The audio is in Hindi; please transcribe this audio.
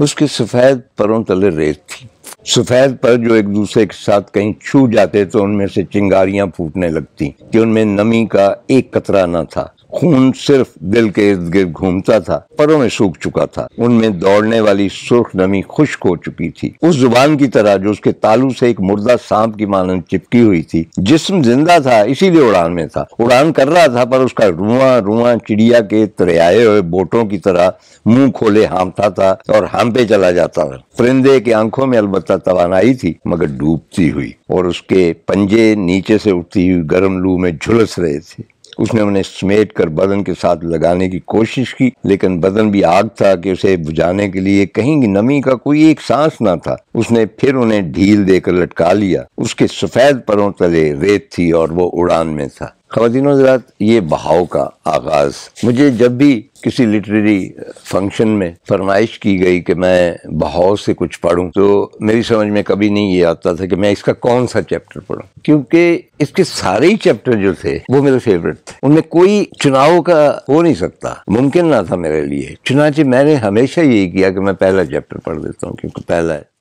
उसके सफ़ेद परों तले रेत थी सफ़ेद पर जो एक दूसरे के साथ कहीं छू जाते तो उनमें से चिंगारियां फूटने लगती कि उनमें नमी का एक कतरा न था खून सिर्फ दिल के इर्द गिर्द घूमता था परों में सूख चुका था उनमें दौड़ने वाली सुर्ख नमी खुश्क हो चुकी थी उस जुबान की तरह जो उसके तालू से एक मुर्दा सांप की मानन चिपकी हुई थी जिसम जिंदा था इसीलिए उड़ान में था उड़ान कर रहा था पर उसका रुआ रुआ चिड़िया के तरियाए हुए बोटों की तरह मुंह खोले हामता था और हम पे चला जाता था परिंदे की आंखों में अलबत्ता तवानाई थी मगर डूबती हुई और उसके पंजे नीचे से उठती हुई गर्म लू में झुलस रहे थे उसने उन्हें समेट कर बदन के साथ लगाने की कोशिश की लेकिन बदन भी आग था कि उसे बुझाने के लिए कहीं की नमी का कोई एक सांस ना था उसने फिर उन्हें ढील देकर लटका लिया उसके सफेद परों तले रेत थी और वो उड़ान में था खातिन ये बहाव का आगाज़ मुझे जब भी किसी लिटरेरी फंक्शन में फरमाइश की गई कि मैं बहाव से कुछ पढ़ूं तो मेरी समझ में कभी नहीं ये आता था कि मैं इसका कौन सा चैप्टर पढ़ूं क्योंकि इसके सारे ही चैप्टर जो थे वो मेरे फेवरेट थे उनमें कोई चुनाव का हो नहीं सकता मुमकिन ना था मेरे लिए चुनाचे मैंने हमेशा यही किया कि मैं पहला चैप्टर पढ़ देता हूँ क्योंकि पहला है